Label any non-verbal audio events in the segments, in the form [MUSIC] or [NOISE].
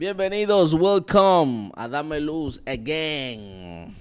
Bienvenidos, welcome a Dame Luz again.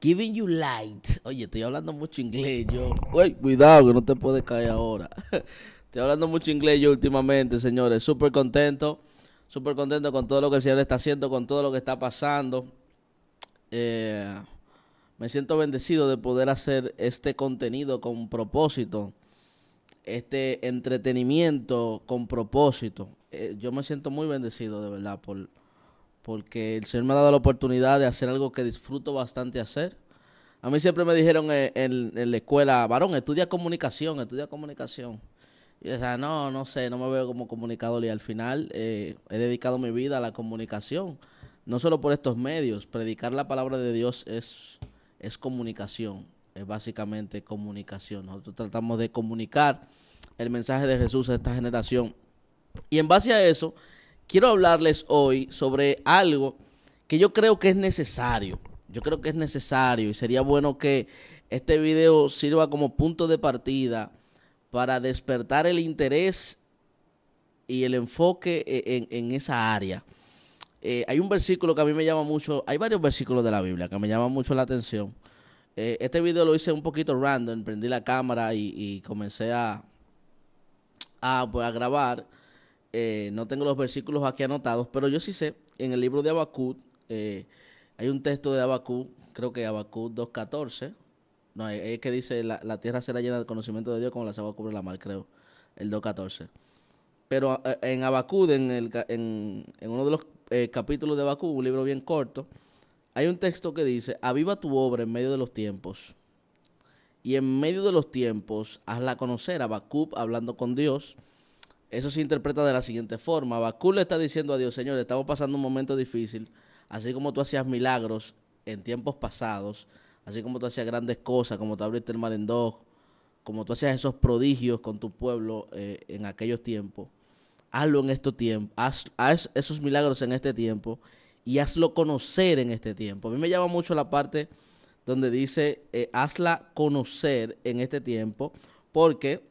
Giving you light. Oye, estoy hablando mucho inglés yo. Uy, cuidado que no te puedes caer ahora. [LAUGHS] estoy hablando mucho inglés yo últimamente, señores. Súper contento. Súper contento con todo lo que el Señor está haciendo, con todo lo que está pasando. Eh, me siento bendecido de poder hacer este contenido con propósito. Este entretenimiento con propósito eh, yo me siento muy bendecido, de verdad, por, porque el Señor me ha dado la oportunidad de hacer algo que disfruto bastante hacer. A mí siempre me dijeron en, la escuela, varón, estudia comunicación, estudia comunicación. Y o no, no sé, no me veo como comunicador y al final eh, he dedicado mi vida a la comunicación. No solo por estos medios, predicar la palabra de Dios es, es comunicación, es básicamente comunicación. Nosotros tratamos de comunicar el mensaje de Jesús a esta generación y en base a eso, quiero hablarles hoy sobre algo que yo creo que es necesario. Yo creo que es necesario y sería bueno que este video sirva como punto de partida para despertar el interés y el enfoque e, en, esa área. Eh, hay un versículo que a mí me llama mucho, hay varios versículos de la Biblia que me llaman mucho la atención. Eh, este video lo hice un poquito random, prendí la cámara y, comencé a, a, pues, a grabar eh, no tengo los versículos aquí anotados, pero yo sí sé, en el libro de Abacud eh, hay un texto de Abacud, creo que Habacuc 2.14, no, es que dice, la, la, tierra será llena del conocimiento de Dios como la aguas cubre la mar, creo, el 2.14. Pero eh, en Abacud, en, el, en, en uno de los capítulos de Abacud, un libro bien corto, hay un texto que dice, aviva tu obra en medio de los tiempos. Y en medio de los tiempos, hazla conocer. Habacuc hablando con Dios eso se interpreta de la siguiente forma. Bacul le está diciendo a Dios, Señor, estamos pasando un momento difícil, así como tú hacías milagros en tiempos pasados, así como tú hacías grandes cosas, como tú abriste el mar en dos, como tú hacías esos prodigios con tu pueblo eh, en aquellos tiempos. Hazlo en estos tiempos, haz, esos milagros en este tiempo y hazlo conocer en este tiempo. A mí me llama mucho la parte donde dice, eh, hazla conocer en este tiempo, porque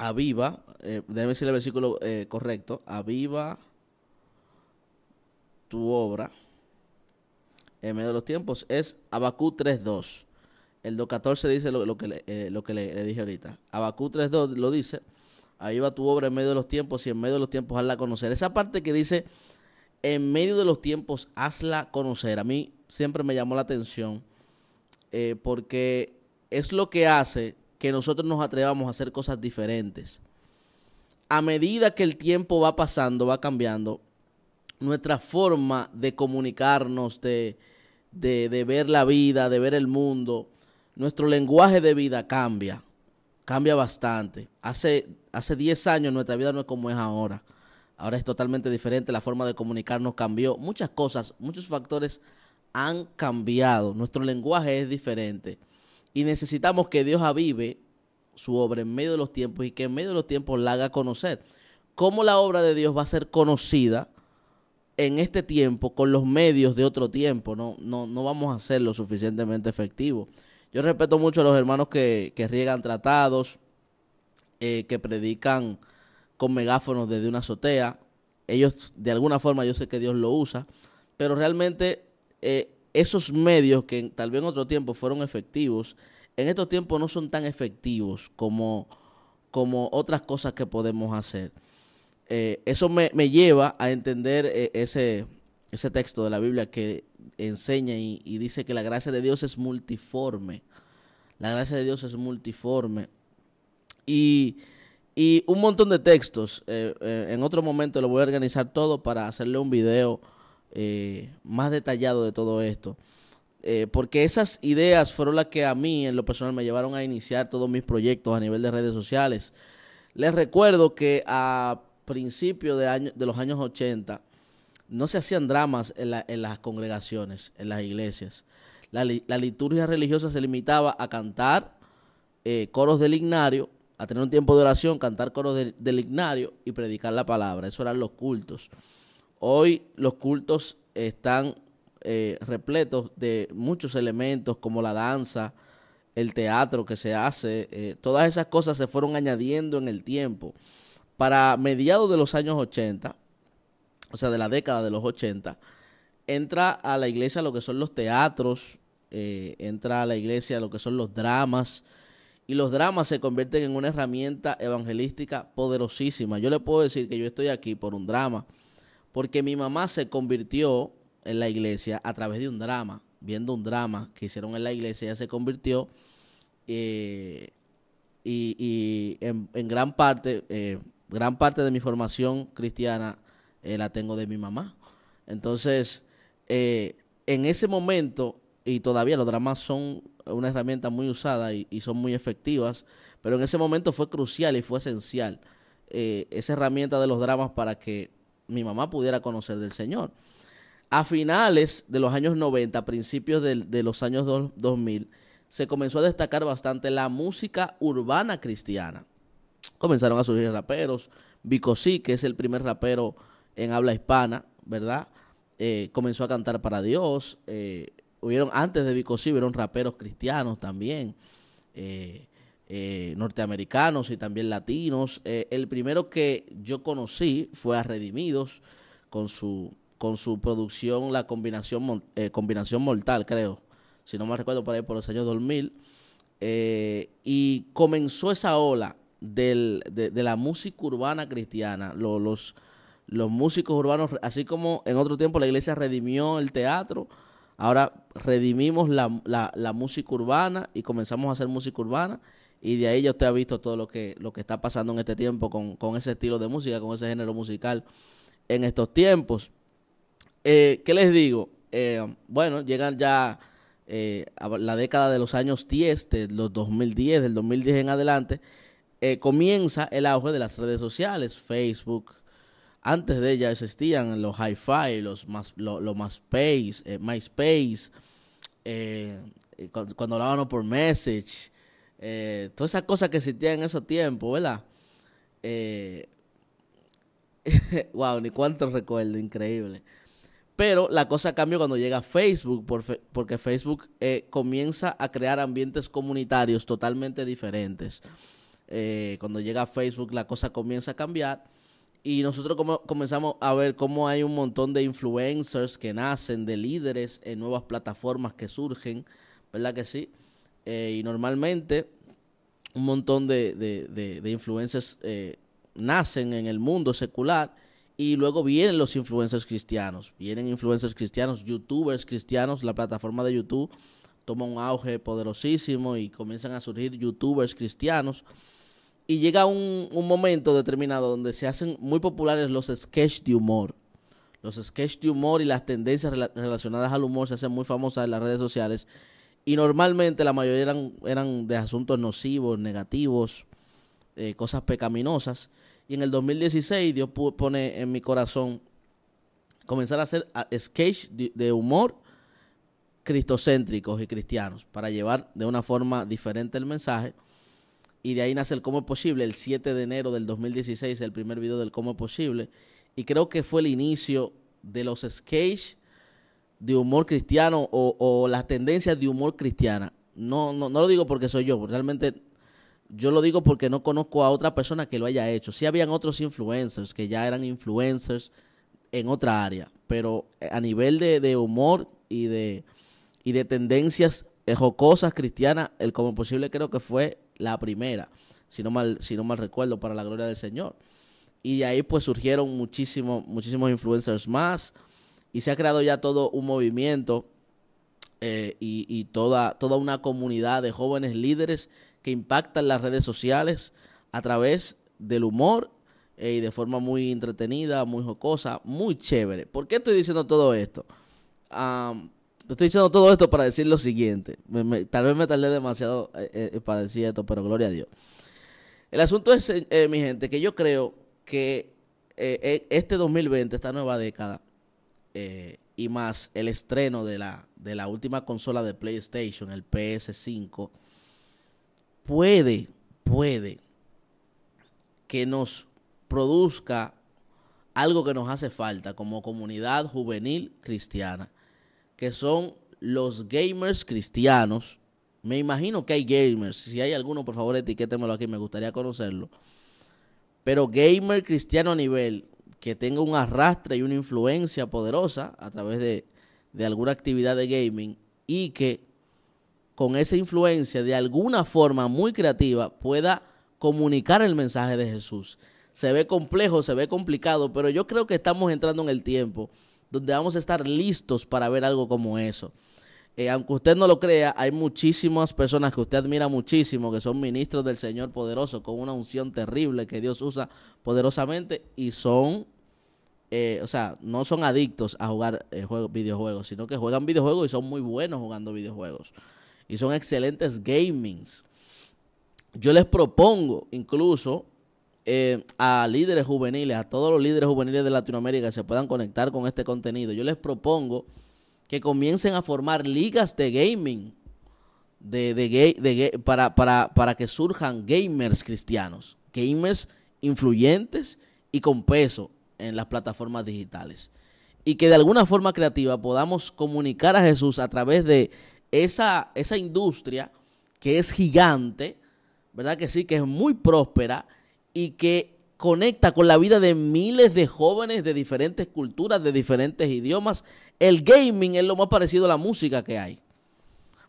aviva, eh, debe decir el versículo eh, correcto, aviva tu obra en medio de los tiempos, es Abacú 3.2. El 2.14 dice lo, que, le, eh, lo que le, dije ahorita. Abacú 3.2 lo dice, aviva tu obra en medio de los tiempos y en medio de los tiempos hazla conocer. Esa parte que dice, en medio de los tiempos hazla conocer, a mí siempre me llamó la atención porque es lo que hace que nosotros nos atrevamos a hacer cosas diferentes. A medida que el tiempo va pasando, va cambiando, nuestra forma de comunicarnos, de, de, ver la vida, de ver el mundo, nuestro lenguaje de vida cambia, cambia bastante. Hace, hace 10 años nuestra vida no es como es ahora. Ahora es totalmente diferente, la forma de comunicarnos cambió. Muchas cosas, muchos factores han cambiado. Nuestro lenguaje es diferente. Y necesitamos que Dios avive su obra en medio de los tiempos y que en medio de los tiempos la haga conocer. ¿Cómo la obra de Dios va a ser conocida en este tiempo con los medios de otro tiempo? No, no, vamos a ser lo suficientemente efectivo Yo respeto mucho a los hermanos que, riegan tratados, eh, que predican con megáfonos desde una azotea. Ellos, de alguna forma, yo sé que Dios lo usa, pero realmente eh, esos medios que tal vez en otro tiempo fueron efectivos, en estos tiempos no son tan efectivos como, como otras cosas que podemos hacer. Eh, eso me, lleva a entender eh, ese, texto de la Biblia que enseña y, dice que la gracia de Dios es multiforme. La gracia de Dios es multiforme. Y, un montón de textos. Eh, en otro momento lo voy a organizar todo para hacerle un video eh, más detallado de todo esto. Eh, porque esas ideas fueron las que a mí en lo personal me llevaron a iniciar todos mis proyectos a nivel de redes sociales. Les recuerdo que a principios de, año, de los años 80 no se hacían dramas en, las congregaciones, en las iglesias. La, liturgia religiosa se limitaba a cantar eh, coros del ignario, a tener un tiempo de oración, cantar coros del ignario y predicar la palabra. Eso eran los cultos. Hoy los cultos están eh, repletos de muchos elementos como la danza, el teatro que se hace, eh, todas esas cosas se fueron añadiendo en el tiempo. Para mediados de los años 80, o sea, de la década de los 80, entra a la iglesia lo que son los teatros, eh, entra a la iglesia lo que son los dramas, y los dramas se convierten en una herramienta evangelística poderosísima. Yo le puedo decir que yo estoy aquí por un drama porque mi mamá se convirtió en la iglesia a través de un drama, viendo un drama que hicieron en la iglesia, ella se convirtió eh, y, en, gran parte, eh, gran parte de mi formación cristiana eh, la tengo de mi mamá. Entonces, en ese momento, y todavía los dramas son una herramienta muy usada y, y son muy efectivas, pero en ese momento fue crucial y fue esencial esa herramienta de los dramas para que mi mamá pudiera conocer del Señor. A finales de los años 90, a principios de, los años 2000, se comenzó a destacar bastante la música urbana cristiana. Comenzaron a surgir raperos, Vico que es el primer rapero en habla hispana, ¿verdad? Eh, comenzó a cantar para Dios. Eh, hubieron, antes de Vico hubieron raperos cristianos también. Eh, eh, norteamericanos y también latinos. Eh, el primero que yo conocí fue a Redimidos con su, con su producción La Combinación, eh, combinación Mortal, creo, si no me recuerdo por ahí, por los años 2000. y comenzó esa ola de, la música urbana cristiana. los, los músicos urbanos, así como en otro tiempo la iglesia redimió el teatro, ahora redimimos la, la música urbana y comenzamos a hacer música urbana y de ahí ya usted ha visto todo lo que, lo que está pasando en este tiempo con, ese estilo de música, con ese género musical en estos tiempos. Eh, ¿Qué les digo? Eh, bueno, llegan ya eh, la década de los años 10, de los 2010, del 2010 en adelante, eh, comienza el auge de las redes sociales, Facebook. Antes de ella existían los hi-fi, los más, lo más MySpace, cuando, cuando hablábamos por message, eh, todas esas cosas que existían en esos tiempos, ¿verdad? Eh, [LAUGHS] wow, ni cuánto recuerdo, increíble. Pero la cosa cambia cuando llega Facebook, porque Facebook eh, comienza a crear ambientes comunitarios totalmente diferentes. cuando llega Facebook, la cosa comienza a cambiar. Y nosotros comenzamos a ver cómo hay un montón de influencers que nacen, de líderes en nuevas plataformas que surgen, ¿verdad que sí? Eh, y normalmente un montón de, de, influencers eh, nacen en el mundo secular y luego vienen los influencers cristianos. Vienen influencers cristianos, youtubers cristianos, la plataforma de YouTube toma un auge poderosísimo y comienzan a surgir youtubers cristianos. Y llega un, un momento determinado donde se hacen muy populares los sketches de humor los sketches de humor y las tendencias relacionadas al humor se hacen muy famosas en las redes sociales y normalmente la mayoría eran, eran de asuntos nocivos, negativos, eh, cosas pecaminosas. Y en el 2016 Dios pone en mi corazón comenzar a hacer sketch de humor cristocéntricos y cristianos para llevar de una forma diferente el mensaje. Y de ahí nace el Cómo es Posible, el 7 de enero del 2016, el primer video del Cómo es Posible. Y creo que fue el inicio de los sketches de humor cristiano o, las tendencias de humor cristiana. No, no, no lo digo porque soy yo, realmente yo lo digo porque no conozco a otra persona que lo haya hecho. si habían otros influencers que ya eran influencers en otra área, pero eh, a nivel de, humor y de, y de tendencias eh, jocosas cristianas, el como posible creo que fue la primera, si no mal, si no mal recuerdo, para la gloria del Señor. Y de ahí pues surgieron muchísimo muchísimos influencers más. Y se ha creado ya todo un movimiento eh, y, toda, toda una comunidad de jóvenes líderes que impactan las redes sociales a través del humor eh, y de forma muy entretenida, muy jocosa, muy chévere. ¿Por qué estoy diciendo todo esto? estoy diciendo todo esto para decir lo siguiente. tal vez me tardé demasiado eh, para decir esto, pero gloria a Dios. El asunto es, mi gente, que yo creo que este 2020, esta nueva década, eh, y más el estreno de la, última consola de PlayStation, el PS5, puede, puede que nos produzca algo que nos hace falta como comunidad juvenil cristiana, que son los gamers cristianos. Me imagino que hay gamers, si hay alguno, por favor, etiquétemelo aquí, me gustaría conocerlo. Pero gamer cristiano a nivel que tenga un arrastre y una influencia poderosa a través de, de alguna actividad de gaming y que con esa influencia de alguna forma muy creativa pueda comunicar el mensaje de Jesús. Se ve complejo, se ve complicado, pero yo creo que estamos entrando en el tiempo donde vamos a estar listos para ver algo como eso. Eh, aunque usted no lo crea, hay muchísimas personas que usted admira muchísimo, que son ministros del Señor poderoso, con una unción terrible que Dios usa poderosamente y son, eh, o sea, no son adictos a jugar eh, juegos, videojuegos, sino que juegan videojuegos y son muy buenos jugando videojuegos. Y son excelentes gamings. Yo les propongo incluso a líderes juveniles, a todos los líderes juveniles de Latinoamérica que se puedan conectar con este contenido. Yo les propongo que comiencen a formar ligas de gaming de, para, que surjan gamers cristianos, gamers influyentes y con peso en las plataformas digitales. Y que de alguna forma creativa podamos comunicar a Jesús a través de esa, esa industria que es gigante, ¿verdad? Que sí, que es muy próspera y que conecta con la vida de miles de jóvenes de diferentes culturas, de diferentes idiomas. El gaming es lo más parecido a la música que hay.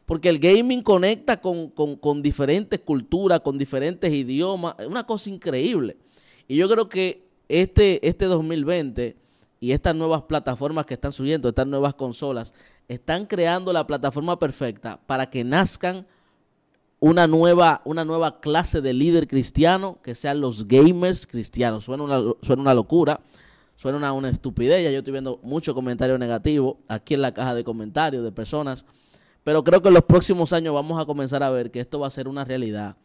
Porque el gaming conecta con, diferentes culturas, con diferentes idiomas. Es una cosa increíble. Y yo creo que este, este 2020 y estas nuevas plataformas que están subiendo, estas nuevas consolas, están creando la plataforma perfecta para que nazcan una nueva, una nueva clase de líder cristiano, que sean los gamers cristianos. Suena una, suena una locura, suena una, estupidez. yo estoy viendo mucho comentario negativo aquí en la caja de comentarios de personas. Pero creo que en los próximos años vamos a comenzar a ver que esto va a ser una realidad.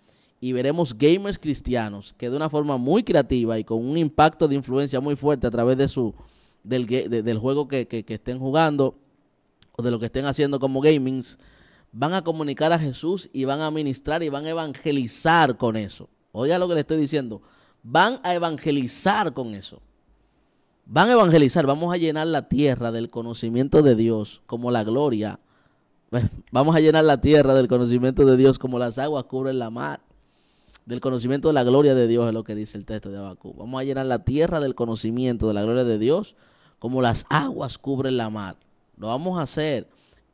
Y veremos gamers cristianos que de una forma muy creativa y con un impacto de influencia muy fuerte a través de su, del, juego que, que, que estén jugando o de lo que estén haciendo como gamings, van a comunicar a Jesús y van a ministrar y van a evangelizar con eso. Oiga lo que le estoy diciendo. Van a evangelizar con eso. Van a evangelizar, vamos a llenar la tierra del conocimiento de Dios como la gloria. Vamos a llenar la tierra del conocimiento de Dios como las aguas cubren la mar. Del conocimiento de la gloria de Dios es lo que dice el texto de Abacú. Vamos a llenar la tierra del conocimiento de la gloria de Dios como las aguas cubren la mar. Lo vamos a hacer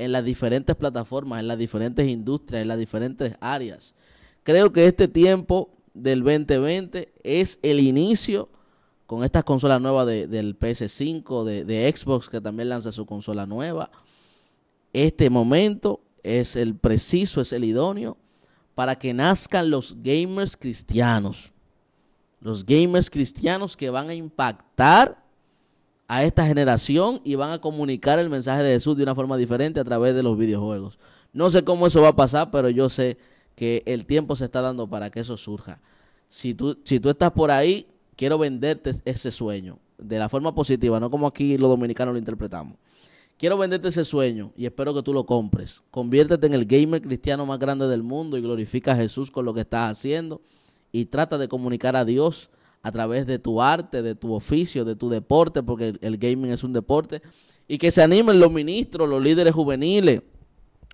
en las diferentes plataformas, en las diferentes industrias, en las diferentes áreas. Creo que este tiempo del 2020 es el inicio con estas consolas nuevas del PS5, de, de, Xbox, que también lanza su consola nueva. Este momento es el preciso, es el idóneo para que nazcan los gamers cristianos. Los gamers cristianos que van a impactar a esta generación y van a comunicar el mensaje de Jesús de una forma diferente a través de los videojuegos. No sé cómo eso va a pasar, pero yo sé que el tiempo se está dando para que eso surja. Si tú, si tú estás por ahí, quiero venderte ese sueño de la forma positiva, no como aquí los dominicanos lo interpretamos. Quiero venderte ese sueño y espero que tú lo compres. Conviértete en el gamer cristiano más grande del mundo y glorifica a Jesús con lo que estás haciendo y trata de comunicar a Dios a través de tu arte, de tu oficio, de tu deporte, porque el, gaming es un deporte, y que se animen los ministros, los líderes juveniles,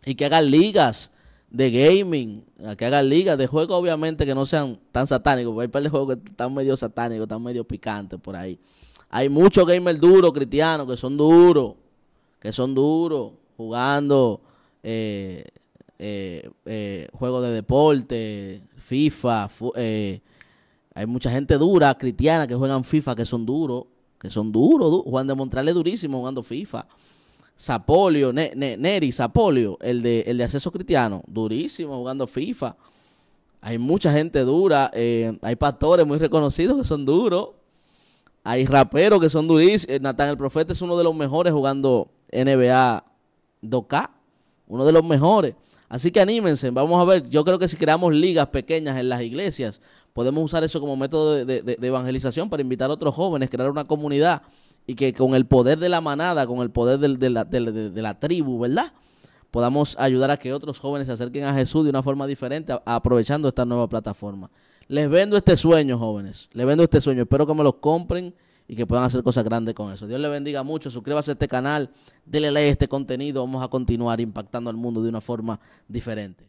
y que hagan ligas de gaming, que hagan ligas de juegos, obviamente que no sean tan satánicos, porque hay un par de juegos que están medio satánicos, están medio picantes por ahí. Hay muchos gamers duros, cristianos, que son duros, que son duros, jugando eh, eh, eh juegos de deporte, FIFA, eh hay mucha gente dura, cristiana, que juegan FIFA, que son duros, que son duros. Juan de Montreal durísimo jugando FIFA. Sapolio, Neri, Sapolio, el de, el de acceso cristiano, durísimo jugando FIFA. Hay mucha gente dura, eh, hay pastores muy reconocidos que son duros, hay raperos que son durísimos. Eh, Natán el Profeta es uno de los mejores jugando NBA 2K, uno de los mejores. Así que anímense, vamos a ver, yo creo que si creamos ligas pequeñas en las iglesias, podemos usar eso como método de, evangelización para invitar a otros jóvenes, crear una comunidad y que con el poder de la manada, con el poder de, la, tribu, ¿verdad? Podamos ayudar a que otros jóvenes se acerquen a Jesús de una forma diferente, aprovechando esta nueva plataforma. Les vendo este sueño, jóvenes. Les vendo este sueño. Espero que me los compren y que puedan hacer cosas grandes con eso. Dios les bendiga mucho. Suscríbase a este canal. Dele like a este contenido. Vamos a continuar impactando al mundo de una forma diferente.